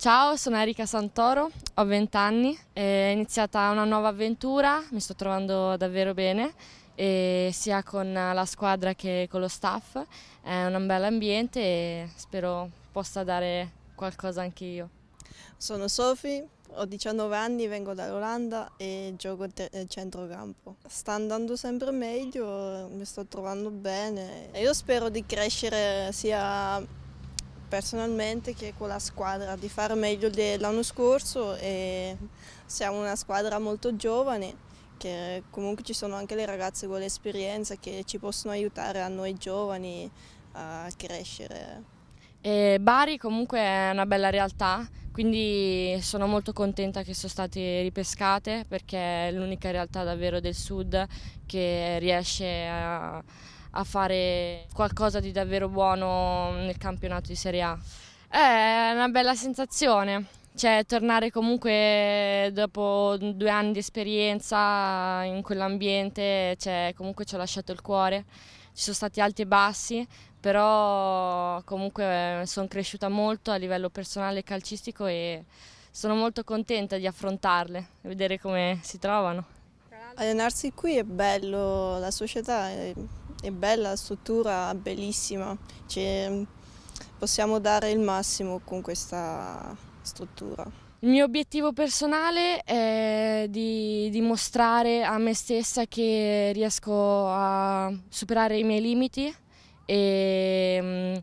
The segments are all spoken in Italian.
Ciao, sono Erika Santoro, ho 20 anni, è iniziata una nuova avventura, mi sto trovando davvero bene sia con la squadra che con lo staff, è un bel ambiente e spero possa dare qualcosa anche io. Sono Sophie, ho 19 anni, vengo dall'Olanda e gioco nel eh, centrocampo. Sta andando sempre meglio, mi sto trovando bene e io spero di crescere sia personalmente che con la squadra di fare meglio dell'anno scorso e siamo una squadra molto giovane che comunque ci sono anche le ragazze con l'esperienza che ci possono aiutare a noi giovani a crescere. E Bari comunque è una bella realtà, quindi sono molto contenta che sono state ripescate perché è l'unica realtà davvero del sud che riesce a a fare qualcosa di davvero buono nel campionato di Serie A. Eh, è una bella sensazione, cioè tornare comunque dopo due anni di esperienza in quell'ambiente, cioè, comunque ci ho lasciato il cuore, ci sono stati alti e bassi, però comunque eh, sono cresciuta molto a livello personale e calcistico e sono molto contenta di affrontarle e vedere come si trovano. Allenarsi qui è bello, la società è è bella, la struttura è bellissima, cioè, possiamo dare il massimo con questa struttura. Il mio obiettivo personale è di dimostrare a me stessa che riesco a superare i miei limiti e, mm,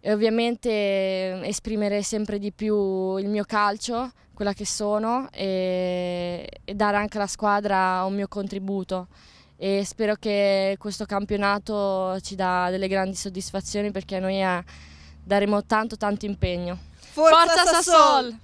e, ovviamente esprimere sempre di più il mio calcio, quella che sono e, e dare anche alla squadra un mio contributo e spero che questo campionato ci dà delle grandi soddisfazioni perché noi daremo tanto tanto impegno. Forza, Forza Sassol!